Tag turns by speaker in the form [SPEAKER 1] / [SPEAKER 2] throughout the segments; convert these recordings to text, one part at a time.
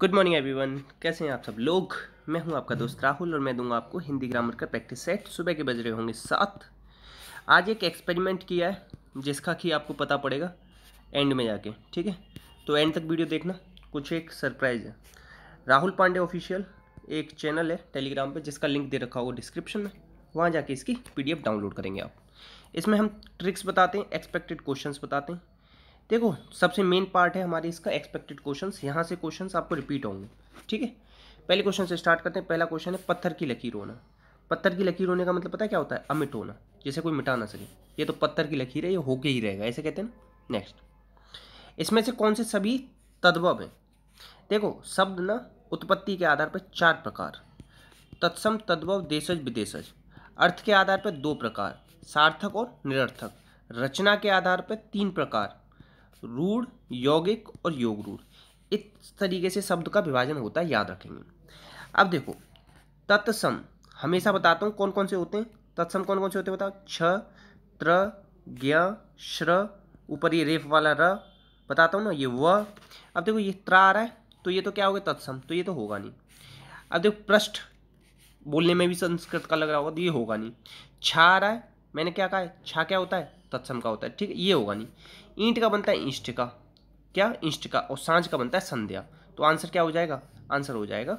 [SPEAKER 1] good morning everyone कैसे हैं आप सब लोग मैं हूं आपका दोस्त राहुल और मैं दूंगा आपको हिंदी ग्रामर का प्रैक्टिस सेट सुबह के बज रहे होंगे सात आज एक एक्सपेरिमेंट किया है जिसका कि आपको पता पड़ेगा एंड में जाके ठीक है तो एंड तक वीडियो देखना कुछ एक सरप्राइज़ है राहुल पांडे ऑफिशियल एक चैनल है टेलीग्राम पर जिसका लिंक दे रखा होगा डिस्क्रिप्शन में वहाँ जाके इसकी पी डाउनलोड करेंगे आप इसमें हम ट्रिक्स बताते हैं एक्सपेक्टेड क्वेश्चन बताते हैं देखो सबसे मेन पार्ट है हमारे इसका एक्सपेक्टेड क्वेश्चन यहाँ से क्वेश्चन आपको रिपीट होंगे ठीक है पहले क्वेश्चन से स्टार्ट करते हैं पहला क्वेश्चन है पत्थर की लकीर होना पत्थर की लकीर होने का मतलब पता है क्या होता है अमिट होना जैसे कोई मिटा ना सके ये तो पत्थर की लकीर है ये होके ही रहेगा ऐसे कहते हैं ना नेक्स्ट इसमें से कौन से सभी तद्भव हैं देखो शब्द ना उत्पत्ति के आधार पर चार प्रकार तत्सम तद्भव देशज विदेशज अर्थ के आधार पर दो प्रकार सार्थक और निरर्थक रचना के आधार पर तीन प्रकार रूढ़ यौगिक और योग रूढ़ इस तरीके से शब्द का विभाजन होता है याद रखेंगे अब देखो तत्सम हमेशा बताता हूँ कौन कौन से होते हैं तत्सम कौन कौन से होते हैं बताओ छ त्र ज्ञ श्र ऊपर ये रेफ वाला र बताता हूँ ना ये व अब देखो ये त्रा आ रहा है तो ये तो क्या हो गया तत्सम तो ये तो होगा नहीं अब देखो पृष्ठ बोलने में भी संस्कृत का लग रहा होगा तो ये होगा नहीं छा आ रहा है मैंने क्या कहा है छा क्या होता है तत्सम का होता है ठीक है ये होगा नहीं ईंट का बनता है इंस्ट का क्या इंस्ट का और सांझ का बनता है संध्या तो आंसर क्या हो जाएगा आंसर हो जाएगा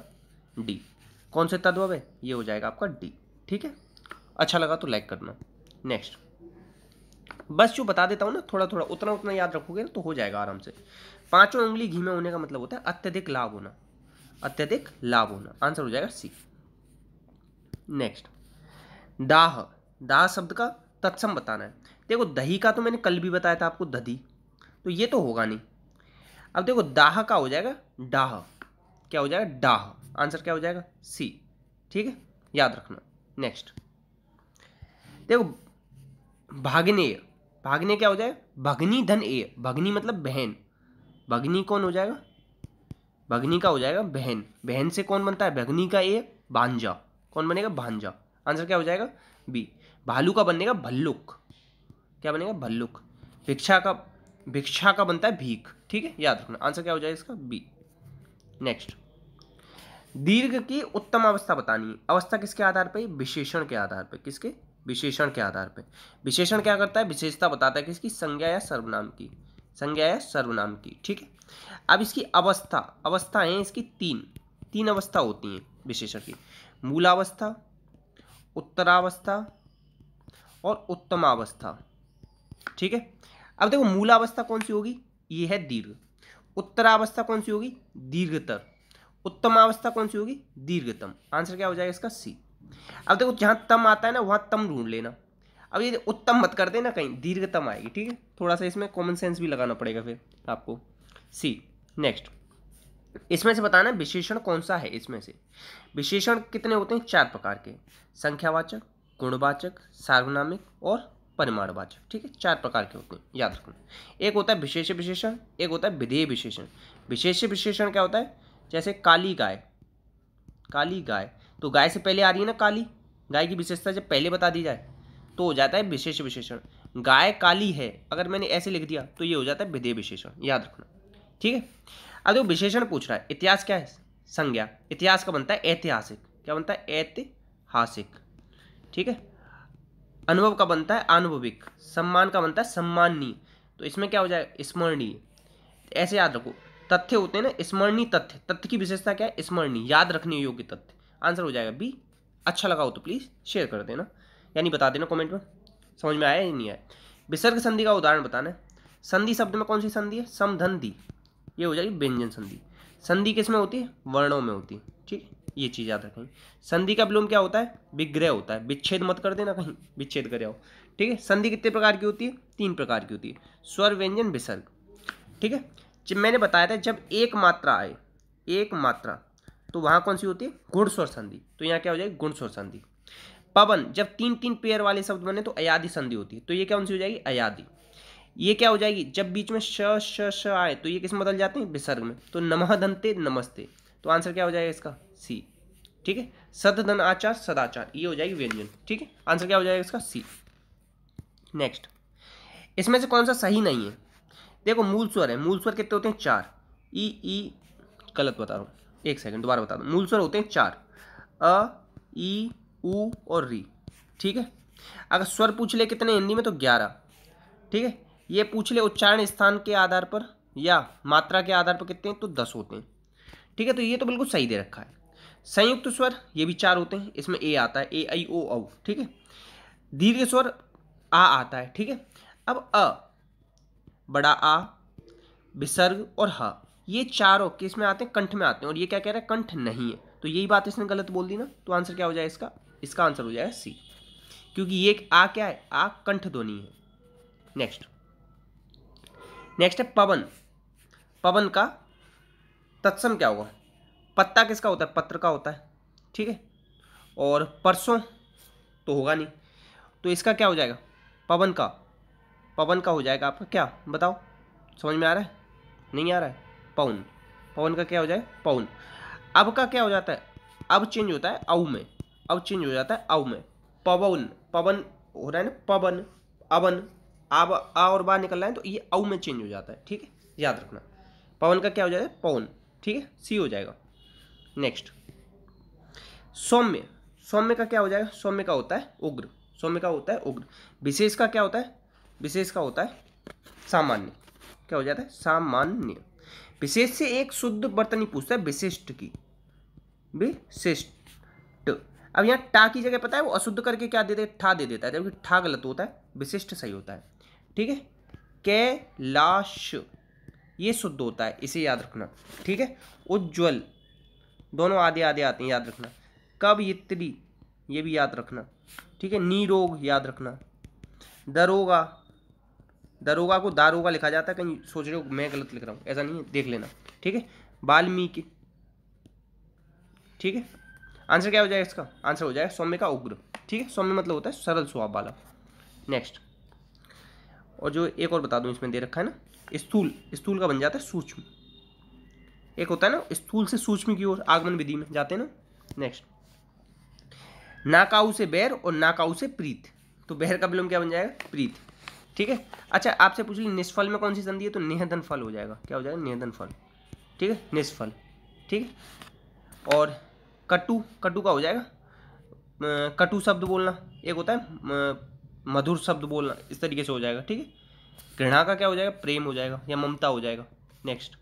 [SPEAKER 1] डी कौन से तत्व है ये हो जाएगा आपका डी ठीक है अच्छा लगा तो लाइक करना नेक्स्ट बस जो बता देता हूँ ना थोड़ा थोड़ा उतना उतना याद रखोगे ना तो हो जाएगा आराम से पांचों उंगली घी में होने का मतलब होता है अत्यधिक लाभ होना अत्यधिक लाभ होना आंसर हो जाएगा सी नेक्स्ट दाह दाह शब्द का तत्सम बताना है देखो दही का तो मैंने कल भी बताया था आपको दधी तो ये तो होगा नहीं अब देखो दाह का हो जाएगा डाह क्या हो जाएगा डाह आंसर क्या हो जाएगा सी ठीक है याद रखना नेक्स्ट देखो भागने भागने क्या हो जाएगा भगनी धन ए भगनी मतलब बहन भगनी कौन हो जाएगा भगनी का हो जाएगा बहन बहन से कौन बनता है भगनी का ए भांजा कौन बनेगा भांजा आंसर क्या हो जाएगा बी भालू का बनेगा भल्लुक क्या बनेगा भल्लुक भिक्षा का भिक्षा का बनता है भीख ठीक है याद रखना आंसर क्या हो जाएगा इसका बी नेक्स्ट दीर्घ की उत्तम अवस्था बतानी है अवस्था किसके आधार पर विशेषण के आधार पर किसके विशेषण के आधार पर विशेषण क्या करता है विशेषता बताता है किसकी संज्ञा या सर्वनाम की संज्ञा या सर्वनाम की ठीक है अब इसकी अवस्था अवस्थाएं इसकी तीन तीन अवस्था होती हैं विशेषण की मूलावस्था उत्तरावस्था और उत्तमावस्था ठीक है अब देखो मूलावस्था कौन सी होगी ये है दीर्घ उत्तरावस्था कौन सी होगी दीर्घतर अवस्था कौन सी होगी दीर्घतम आंसर क्या हो जाएगा इसका सी अब देखो जहां तम आता है ना वहां तम ढूंढ लेना अब ये उत्तम मत कर देना कहीं दीर्घतम आएगी ठीक है थोड़ा सा इसमें कॉमन सेंस भी लगाना पड़ेगा फिर आपको सी नेक्स्ट इसमें से बताना विशेषण कौन सा है इसमें से विशेषण कितने होते हैं चार प्रकार के संख्यावाचक गुणवाचक सार्वनामिक और परिमाणवाचक ठीक है चार प्रकार के होते हैं याद रखना एक होता है विशेष विशेषण एक होता है विधेय विशेषण विशेष विशेषण क्या होता है जैसे काली गाय काली गाय तो गाय से पहले आ रही है ना काली गाय की विशेषता जब पहले बता दी जाए तो हो जाता है विशेष विशेषण गाय काली है अगर मैंने ऐसे लिख दिया तो ये हो जाता है विधेय विशेषण याद रखना ठीक है अब जो विशेषण पूछ रहा है इतिहास क्या है संज्ञा इतिहास का बनता है ऐतिहासिक क्या बनता है ऐतिहासिक ठीक है अनुभव का बनता है आनुभविक सम्मान का बनता है सम्माननीय तो इसमें क्या हो जाएगा स्मरणीय ऐसे याद रखो तथ्य होते हैं ना स्मरणीय तथ्य तथ्य की विशेषता क्या है स्मरणीय याद रखने योग्य तथ्य आंसर हो जाएगा बी अच्छा लगा हो तो प्लीज़ शेयर कर देना यानी बता देना कमेंट में समझ में आया या नहीं आया विसर्ग संधि का उदाहरण बताना है संधि शब्द में कौन सी संधि है दी ये हो जाएगी व्यंजन संधि संधि किस में होती है वर्णों में होती है ठीक है ये चीज़ याद रखें संधि का विलोम क्या होता है विग्रह होता है विच्छेद मत कर देना कहीं विच्छेद कर आओ ठीक है संधि कितने प्रकार की होती है तीन प्रकार की होती है स्वर व्यंजन विसर्ग ठीक है जब मैंने बताया था जब एक मात्रा आए एक मात्रा तो वहाँ कौन सी होती है गुणस्वर संधि तो यहाँ क्या हो जाएगी गुणस्वर संधि पवन जब तीन तीन पेयर वाले शब्द बने तो अयादी संधि होती है तो ये क्या कौन सी हो जाएगी अयादी ये क्या हो जाएगी जब बीच में श श श आए तो ये किस में बदल जाते हैं विसर्ग में तो नमः दंते नमस्ते तो आंसर क्या हो जाएगा इसका सी ठीक है सदधन आचार सदाचार ये हो जाएगी व्यंजन ठीक है आंसर क्या हो जाएगा इसका सी नेक्स्ट इसमें से कौन सा सही नहीं है देखो मूल स्वर है मूल स्वर कितने होते हैं चार ई ई गलत बता रहा हूँ एक सेकंड दोबारा बता दूँ मूल स्वर होते हैं चार अ ई ऊ और री ठीक है अगर स्वर पूछ ले कितने हिंदी में तो ग्यारह ठीक है ये पूछ ले उच्चारण स्थान के आधार पर या मात्रा के आधार पर कितने तो दस होते हैं ठीक है तो ये तो बिल्कुल सही दे रखा है संयुक्त स्वर ये भी चार होते हैं इसमें ए आता है ए आई ओ औ ठीक है दीर्घ स्वर आ आता है ठीक है अब अ बड़ा आ विसर्ग और ह ये चारों किस में आते हैं कंठ में आते हैं और ये क्या कह रहा है कंठ नहीं है तो यही बात इसने गलत बोल दी ना तो आंसर क्या हो जाए इसका इसका आंसर हो जाए सी क्योंकि ये आ क्या है आ कंठ ध्वनि है नेक्स्ट नेक्स्ट है पवन पवन का तत्सम क्या होगा पत्ता किसका होता है पत्र का होता है ठीक है और परसों तो होगा नहीं तो इसका क्या हो जाएगा पवन का पवन का हो जाएगा आपका क्या बताओ समझ में आ रहा है नहीं आ रहा है पवन पवन का क्या हो जाए पवन अब का क्या हो जाता है अब चेंज होता है अव में अब चेंज हो जाता है अव में पवन पवन हो रहा है ना पवन अवन अब आ और बाहर निकल रहा है तो ये अव में चेंज हो जाता है ठीक है याद रखना पवन का क्या हो जाता है पवन ठीक है सी हो जाएगा नेक्स्ट सौम्य सौम्य का क्या हो जाएगा सौम्य का होता है उग्र सौम्य का होता है उग्र विशेष का क्या होता है विशेष का होता है सामान्य क्या हो जाता है सामान्य विशेष से एक शुद्ध बर्तनी पूछता है विशिष्ट की विशिष्ट अब यहाँ टा की जगह पता है वो अशुद्ध करके क्या दे दे ठा दे देता है जबकि ठा गलत होता है विशिष्ट सही होता है ठीक है कैलाश ये शुद्ध होता है इसे याद रखना ठीक है उज्ज्वल दोनों आधे आधे आते हैं याद रखना कब कवयित्री ये भी याद रखना ठीक है नीरोग याद रखना दरोगा दरोगा को दारोगा लिखा जाता है कहीं सोच रहे हो मैं गलत लिख रहा हूँ ऐसा नहीं है देख लेना ठीक है वाल्मीकि ठीक है आंसर क्या हो जाएगा इसका आंसर हो जाएगा सौम्य का उग्र ठीक है सौम्य मतलब होता है सरल स्वभाव वाला नेक्स्ट और जो एक और बता दूँ इसमें दे रखा है ना स्थूल स्थूल का बन जाता है सूक्ष्म एक होता है ना स्थूल से सूक्ष्म की ओर आगमन विधि में जाते हैं ना नेक्स्ट नाकाऊ से बैर और नाकाऊ से प्रीत तो बैर का विलोम क्या बन जाएगा प्रीत ठीक है अच्छा आपसे पूछ ली निष्फल में कौन सी संधि है तो निहदन फल हो जाएगा क्या हो जाएगा निहदन फल ठीक है निष्फल ठीक है और कटु कटु का हो जाएगा कटु शब्द बोलना एक होता है मधुर शब्द बोलना इस तरीके से हो जाएगा ठीक है घृणा का क्या हो जाएगा प्रेम हो जाएगा या ममता हो जाएगा नेक्स्ट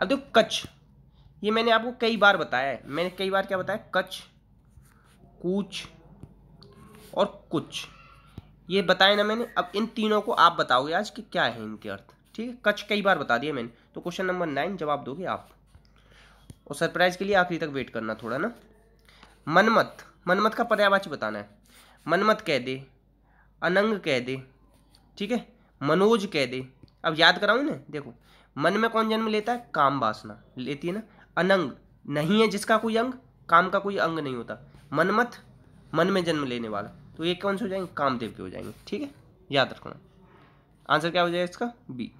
[SPEAKER 1] अब देखो कच्छ ये मैंने आपको कई बार बताया है मैंने कई बार क्या बताया कच्छ कूच और कुछ ये बताए ना मैंने अब इन तीनों को आप बताओगे आज कि क्या है इनके अर्थ ठीक है कच्छ कई बार बता दिया मैंने तो क्वेश्चन नंबर नाइन जवाब दोगे आप और सरप्राइज के लिए आखिरी तक वेट करना थोड़ा ना मनमत मनमत का पर्यावाच बताना है मनमत कह दे अनंग कह दे ठीक है मनोज कह दे अब याद कराऊ ना देखो मन में कौन जन्म लेता है काम वासना लेती है ना अनंग नहीं है जिसका कोई अंग काम का कोई अंग नहीं होता मनमथ मन में जन्म लेने वाला तो ये कौन से हो जाएंगे कामदेव के हो जाएंगे ठीक है याद रखना आंसर क्या हो जाएगा इसका बी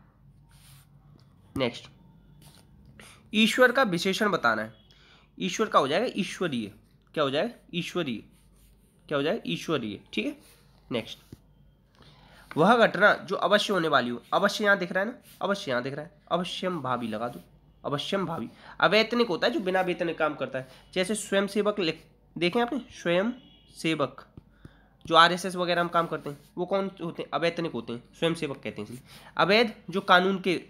[SPEAKER 1] नेक्स्ट ईश्वर का विशेषण बताना है ईश्वर का हो जाएगा ईश्वरीय क्या हो जाएगा ईश्वरीय क्या हो जाएगा ईश्वरीय ठीक है नेक्स्ट वह घटना जो अवश्य होने वाली हो अवश्य यहाँ दिख रहा है ना अवश्य यहाँ दिख रहा है अवश्यम भावी लगा दो अवश्यम भावी अवैतनिक होता है जो बिना वेतन काम करता है जैसे स्वयं सेवक लिख देखें आपने स्वयं सेवक जो आरएसएस वगैरह हम काम करते हैं वो कौन होते हैं अवैतनिक होते हैं स्वयं सेवक कहते हैं अवैध जो कानून के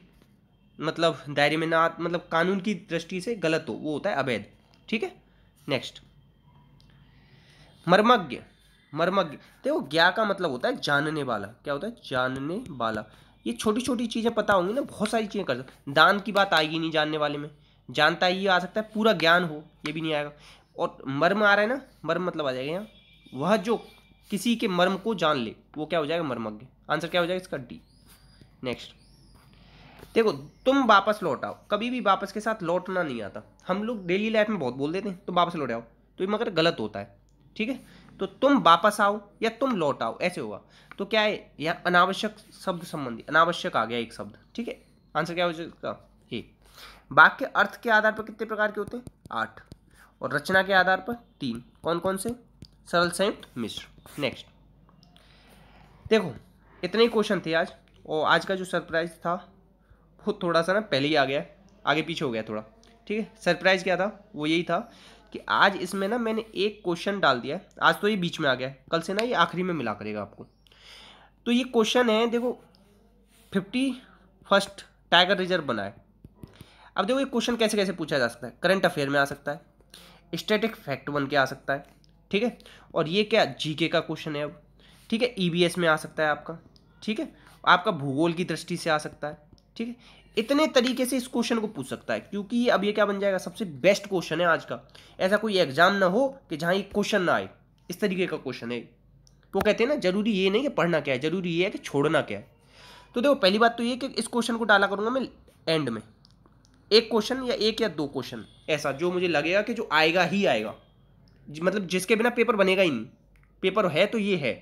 [SPEAKER 1] मतलब दायरे में ना मतलब कानून की दृष्टि से गलत हो वो होता है अवैध ठीक है नेक्स्ट मर्मज्ञ मर्मज्ञ देखो तो ज्ञा का मतलब होता है जानने वाला क्या होता है जानने वाला ये छोटी छोटी चीज़ें पता होंगी ना बहुत सारी चीज़ें कर सकते दान की बात आएगी नहीं जानने वाले में जानता ही आ सकता है पूरा ज्ञान हो ये भी नहीं आएगा और मर्म आ रहा है ना मर्म मतलब आ जाएगा यहाँ वह जो किसी के मर्म को जान ले वो क्या हो जाएगा मर्मज्ञ आंसर क्या हो जाएगा इसका डी नेक्स्ट देखो तुम वापस लौट आओ कभी भी वापस के साथ लौटना नहीं आता हम लोग डेली लाइफ में बहुत बोल देते हैं तुम वापस लौट आओ तो ये मगर गलत होता है ठीक है तो तुम वापस आओ या तुम लौट आओ ऐसे होगा तो क्या है यह अनावश्यक शब्द संबंधी अनावश्यक आ गया एक शब्द ठीक है आंसर क्या हो जाएगा एक वाक्य अर्थ के आधार पर कितने प्रकार के होते हैं आठ और रचना के आधार पर तीन कौन कौन से सरल संयुक्त मिश्र नेक्स्ट देखो इतने ही क्वेश्चन थे आज और आज का जो सरप्राइज था वो थोड़ा सा ना पहले ही आ गया आगे पीछे हो गया थोड़ा ठीक है सरप्राइज क्या था वो यही था कि आज इसमें ना मैंने एक क्वेश्चन डाल दिया आज तो ये बीच में आ गया है कल से ना ये आखिरी में मिला करेगा आपको तो ये क्वेश्चन है देखो फिफ्टी फर्स्ट टाइगर रिजर्व बनाए अब देखो ये क्वेश्चन कैसे कैसे पूछा जा सकता है करंट अफेयर में आ सकता है स्टेटिक फैक्ट बन के आ सकता है ठीक है और ये क्या जीके का क्वेश्चन है अब ठीक है ईबीएस e में आ सकता है आपका ठीक है आपका भूगोल की दृष्टि से आ सकता है ठीक है इतने तरीके से इस क्वेश्चन को पूछ सकता है क्योंकि अब ये क्या बन जाएगा सबसे बेस्ट क्वेश्चन है आज का ऐसा कोई एग्जाम ना हो कि जहां ये क्वेश्चन ना आए इस तरीके का क्वेश्चन है वो कहते हैं ना जरूरी ये नहीं कि पढ़ना क्या है जरूरी ये है कि छोड़ना क्या है तो देखो पहली बात तो ये कि इस क्वेश्चन को डाला करूंगा मैं एंड में एक क्वेश्चन या एक या दो क्वेश्चन ऐसा जो मुझे लगेगा कि जो आएगा ही आएगा मतलब जिसके बिना पेपर बनेगा ही नहीं पेपर है तो ये है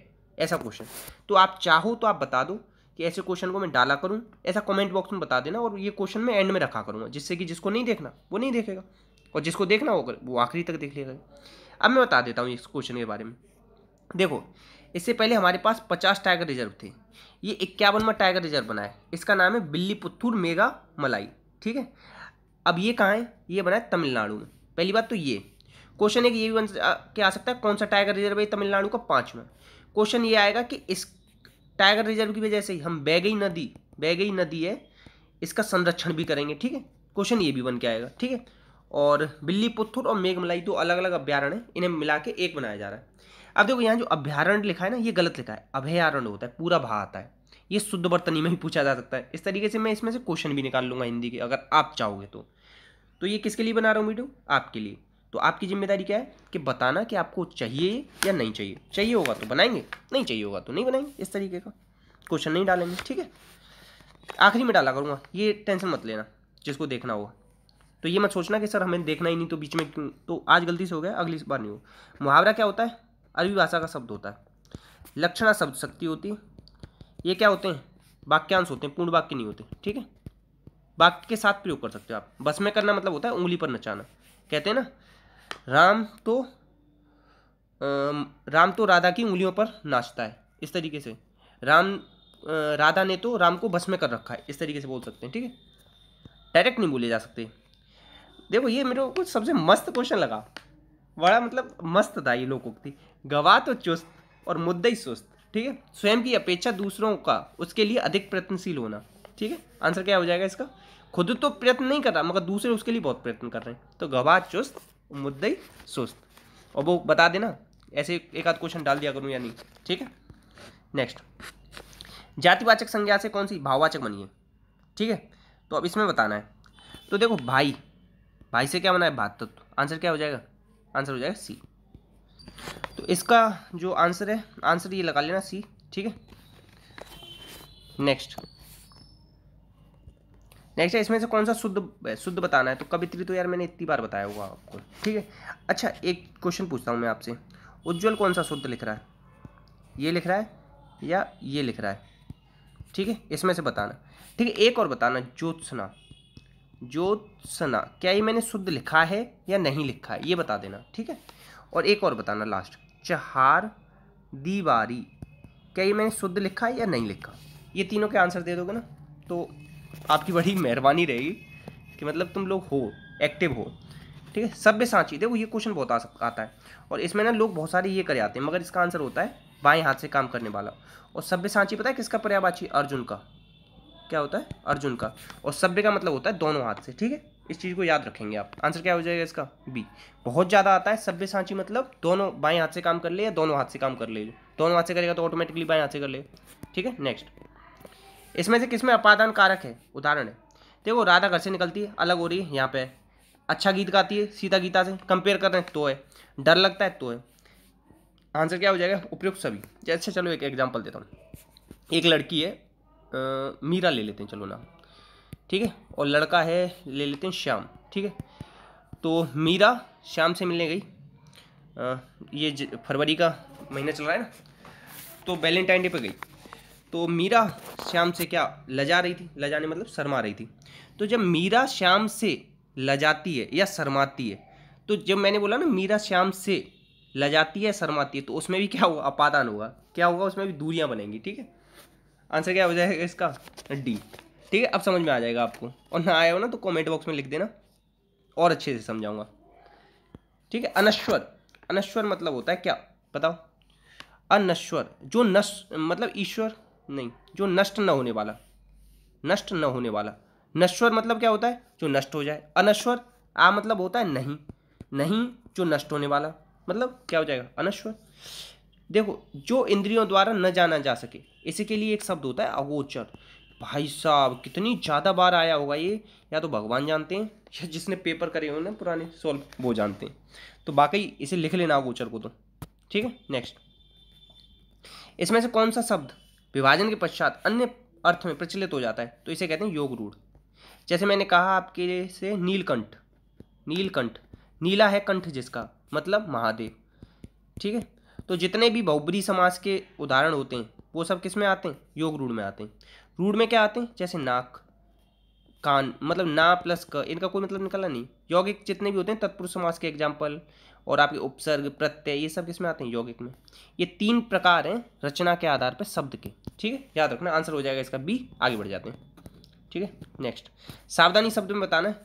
[SPEAKER 1] ऐसा क्वेश्चन तो आप चाहो तो आप बता दो कि ऐसे क्वेश्चन को मैं डाला करूँ ऐसा कमेंट बॉक्स में बता देना और ये क्वेश्चन मैं एंड में रखा करूँगा जिससे कि जिसको नहीं देखना वो नहीं देखेगा और जिसको देखना होगा वो आखिरी तक देख लेगा अब मैं बता देता हूँ इस क्वेश्चन के बारे में देखो इससे पहले हमारे पास पचास टाइगर रिजर्व थे ये इक्यावनवा टाइगर रिजर्व बना है इसका नाम है बिल्ली पुत्थुर मेगा मलाई ठीक है अब ये कहाँ है ये बना है तमिलनाडु में पहली बात तो ये क्वेश्चन एक ये भी बन क्या आ सकता है कौन सा टाइगर रिजर्व है तमिलनाडु का पाँचवा क्वेश्चन ये आएगा कि इस टाइगर रिजर्व की वजह से ही हम बैगई नदी बैगई नदी है इसका संरक्षण भी करेंगे ठीक है क्वेश्चन ये भी बन के आएगा ठीक है और बिल्ली पुथुर और मेघमलाई दो अलग अलग अभ्यारण्य है इन्हें मिला के एक बनाया जा रहा है अब देखो यहाँ जो अभ्यारण लिखा है ना ये गलत लिखा है अभ्यारण्य होता है पूरा भा आता है ये शुद्ध वर्तनी में भी पूछा जा सकता है इस तरीके से मैं इसमें से क्वेश्चन भी निकाल लूंगा हिंदी के अगर आप चाहोगे तो तो ये किसके लिए बना रहा हूँ वीडियो आपके लिए तो आपकी जिम्मेदारी क्या है कि बताना कि आपको चाहिए या नहीं चाहिए चाहिए होगा तो बनाएंगे नहीं चाहिए होगा तो नहीं बनाएंगे इस तरीके का क्वेश्चन नहीं डालेंगे ठीक है आखिरी में डाला करूँगा ये टेंशन मत लेना जिसको देखना होगा तो ये मत सोचना कि सर हमें देखना ही नहीं तो बीच में क्यों तो आज गलती से हो गया अगली बार नहीं हो मुहावरा क्या होता है अरबी भाषा का शब्द होता है लक्षणा शब्द शक्ति होती है ये क्या होते हैं वाक्यांश होते हैं पूर्ण वाक्य नहीं होते ठीक है वाक्य के साथ प्रयोग कर सकते हो आप बस में करना मतलब होता है उंगली पर नचाना कहते हैं ना राम तो राम तो राधा की उंगलियों पर नाचता है इस तरीके से राम राधा ने तो राम को बस में कर रखा है इस तरीके से बोल सकते हैं ठीक है डायरेक्ट नहीं बोले जा सकते देखो ये मेरे को सबसे मस्त क्वेश्चन लगा बड़ा मतलब मस्त था ये लोकोक्ति गवा तो चुस्त और मुद्दा ही सुस्त ठीक है स्वयं की अपेक्षा दूसरों का उसके लिए अधिक प्रयत्नशील होना ठीक है आंसर क्या हो जाएगा इसका खुद तो प्रयत्न नहीं कर रहा मगर दूसरे उसके लिए बहुत प्रयत्न कर रहे हैं तो गवाह चुस्त मुद्दई सुस्त और वो बता देना ऐसे एक आध क्वेश्चन डाल दिया करूँ या नहीं ठीक है नेक्स्ट जातिवाचक संज्ञा से कौन सी भाववाचक बनी है ठीक है तो अब इसमें बताना है तो देखो भाई भाई से क्या बना है भातत्व तत्व आंसर क्या हो जाएगा आंसर हो जाएगा सी तो इसका जो आंसर है आंसर ये लगा लेना सी ठीक है नेक्स्ट नेक्स्ट है इसमें से कौन सा शुद्ध शुद्ध बताना है तो कवित्री तो यार मैंने इतनी बार बताया हुआ आपको ठीक है अच्छा एक क्वेश्चन पूछता हूँ मैं आपसे उज्ज्वल कौन सा शुद्ध लिख रहा है ये लिख रहा है या ये लिख रहा है ठीक है इसमें से बताना ठीक है एक और बताना ज्योत्सना ज्योत्सना क्या ये मैंने शुद्ध लिखा है या नहीं लिखा है ये बता देना ठीक है और एक और बताना लास्ट चहार दीवारी क्या ये मैंने शुद्ध लिखा है या नहीं लिखा ये तीनों के आंसर दे दोगे ना तो आपकी बड़ी मेहरबानी रहेगी कि मतलब तुम लोग हो एक्टिव हो ठीक है सभ्य सांची देखो ये क्वेश्चन बहुत आ आता है और इसमें ना लोग बहुत सारे ये कर आते हैं मगर इसका आंसर होता है बाएं हाथ से काम करने वाला और सभ्य सांची पता है किसका पर्यावाची अर्जुन का क्या होता है अर्जुन का और सभ्य का मतलब होता है दोनों हाथ से ठीक है इस चीज़ को याद रखेंगे आप आंसर क्या हो जाएगा इसका बी बहुत ज़्यादा आता है सभ्य सांची मतलब दोनों बाएं हाथ से काम कर ले या दोनों हाथ से काम कर ले दोनों हाथ से करेगा तो ऑटोमेटिकली बाएं हाथ से कर ले ठीक है नेक्स्ट इसमें से किसमें अपादान कारक है उदाहरण है देखो राधा घर से निकलती है अलग हो रही है यहाँ पे अच्छा गीत गाती है सीता गीता से कंपेयर कर रहे हैं तो है डर लगता है तो है आंसर क्या हो जाएगा उपयुक्त सभी जैसे चलो एक एग्जाम्पल देता हूँ एक लड़की है आ, मीरा ले लेते हैं चलो नाम ठीक है और लड़का है ले लेते हैं श्याम ठीक है तो मीरा श्याम से मिलने गई आ, ये फरवरी का महीना चल रहा है ना तो वैलेंटाइन डे पे गई तो मीरा श्याम से क्या लजा रही थी लजाने मतलब शर्मा रही थी तो जब मीरा श्याम से लजाती है या शर्माती है तो जब मैंने बोला ना मीरा श्याम से लजाती है शर्माती है तो उसमें भी क्या होगा अपादान होगा क्या होगा उसमें भी दूरियाँ बनेंगी ठीक है आंसर क्या हो जाएगा इसका डी ठीक है अब समझ में आ जाएगा आपको और ना आया हो ना तो कमेंट बॉक्स में लिख देना और अच्छे से समझाऊंगा ठीक है अनश्वर अनश्वर मतलब होता है क्या बताओ अनश्वर जो नश मतलब ईश्वर नहीं जो नष्ट न होने वाला नष्ट न होने वाला नश्वर मतलब क्या होता है जो नष्ट हो जाए अनश्वर आ मतलब होता है नहीं नहीं जो नष्ट होने वाला मतलब क्या हो जाएगा अनश्वर देखो जो इंद्रियों द्वारा न जाना जा सके इसी के लिए एक शब्द होता है अगोचर भाई साहब कितनी ज़्यादा बार आया होगा ये या तो भगवान जानते हैं या जिसने पेपर करे हो ना पुराने सॉल्व वो जानते हैं तो बाकी इसे लिख लेना अगोचर को तो ठीक है नेक्स्ट इसमें से कौन सा शब्द विभाजन के पश्चात अन्य अर्थ में प्रचलित हो जाता है तो इसे कहते हैं योग रूढ़ जैसे मैंने कहा आपके से नीलकंठ नीलकंठ नीला है कंठ जिसका मतलब महादेव ठीक है तो जितने भी बहुबरी समाज के उदाहरण होते हैं वो सब किस में आते हैं योग रूढ़ में आते हैं रूढ़ में क्या आते हैं जैसे नाक कान मतलब ना प्लस क इनका कोई मतलब निकला नहीं यौगिक जितने भी होते हैं तत्पुरुष समाज के एग्जाम्पल और आपके उपसर्ग प्रत्यय ये सब किसमें आते हैं यौगिक में ये तीन प्रकार हैं रचना के आधार पर शब्द के ठीक है याद रखना आंसर हो जाएगा इसका बी आगे बढ़ जाते हैं ठीक है नेक्स्ट सावधानी शब्द में बताना है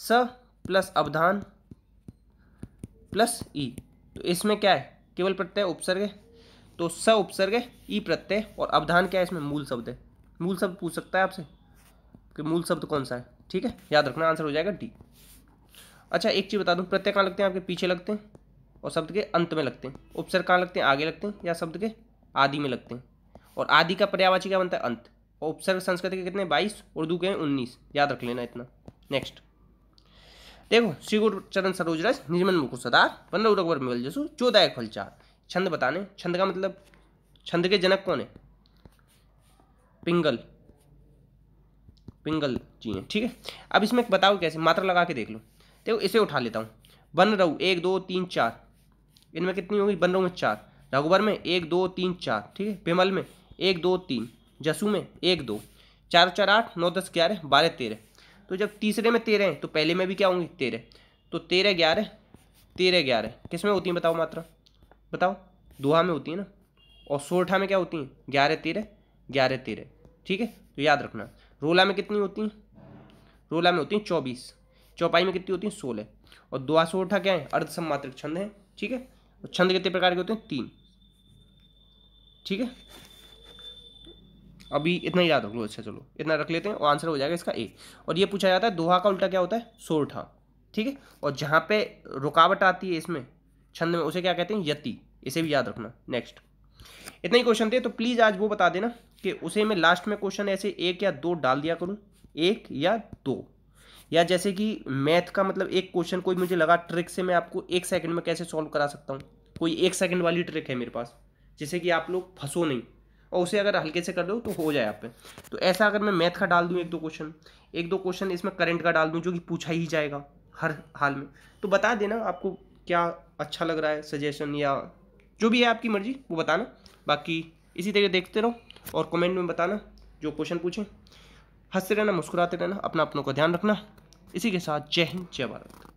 [SPEAKER 1] स प्लस अवधान प्लस ई तो इसमें क्या है केवल प्रत्यय उपसर्ग है तो स उपसर्ग है ई प्रत्यय और अवधान क्या है इसमें मूल शब्द है मूल शब्द पूछ सकता है आपसे कि मूल शब्द कौन सा है ठीक है याद रखना आंसर हो जाएगा डी अच्छा एक चीज़ बता दूँ प्रत्यय कहाँ लगते हैं आपके पीछे लगते हैं और शब्द के अंत में लगते हैं उपसर कहाँ लगते हैं आगे लगते हैं या शब्द के आदि में लगते हैं और आदि का पर्यावाची क्या बनता है अंत और उपसर्ग संस्कृत के कितने बाईस उर्दू के उन्नीस याद रख लेना इतना नेक्स्ट देखो श्री गुरु चरण सरोजरस निर्मन मुकुर सदार पंद्रह उरकवर मिल जसु चौदायक फलचार छंद बताने छंद का मतलब छंद के जनक कौन है पिंगल पिंगल जी हैं ठीक है अब इसमें बताओ कैसे मात्रा लगा के देख लो देखो इसे उठा लेता हूँ बन रहू एक दो तीन चार इनमें कितनी होगी बन रहू में चार रघुबर में एक दो तीन चार ठीक है पेमल में एक दो तीन जसू में एक दो चार चार आठ नौ दस ग्यारह बारह तेरह तो जब तीसरे में तेरह हैं तो पहले में भी क्या होंगी तेरह तो तेरह ग्यारह तेरह ग्यारह किस में होती हैं बताओ मात्रा बताओ दोहा में होती है ना और सोरठा में क्या होती हैं ग्यारह तेरह ग्यारह तेरह ठीक है तो याद रखना रोला में कितनी होती हैं रोला में होती हैं चौबीस चौपाई में कितनी होती है सोलह और दो आसोठा क्या है अर्ध सम्मात्रिक छंद है ठीक है और छंद कितने प्रकार के होते हैं तीन ठीक है अभी इतना ही याद रख लो अच्छा चलो इतना रख लेते हैं और आंसर हो जाएगा इसका ए और ये पूछा जाता है दोहा का उल्टा क्या होता है सोरठा ठीक है और जहाँ पे रुकावट आती है इसमें छंद में उसे क्या कहते हैं यति इसे भी याद रखना नेक्स्ट इतने ही क्वेश्चन थे तो प्लीज़ आज वो बता देना कि उसे मैं लास्ट में क्वेश्चन ऐसे एक या दो डाल दिया करूँ एक या दो या जैसे कि मैथ का मतलब एक क्वेश्चन कोई मुझे लगा ट्रिक से मैं आपको एक सेकंड में कैसे सॉल्व करा सकता हूँ कोई एक सेकंड वाली ट्रिक है मेरे पास जैसे कि आप लोग फंसो नहीं और उसे अगर हल्के से कर दो तो हो जाए आप पे तो ऐसा अगर मैं मैथ का डाल दूँ एक दो क्वेश्चन एक दो क्वेश्चन इसमें करंट का डाल दूँ जो कि पूछा ही जाएगा हर हाल में तो बता देना आपको क्या अच्छा लग रहा है सजेशन या जो भी है आपकी मर्जी वो बताना बाकी इसी तरह देखते रहो और कमेंट में बताना जो क्वेश्चन पूछें हंसते रहना मुस्कुराते रहना अपना अपनों का ध्यान रखना इसी के साथ जय हिंद जय भारत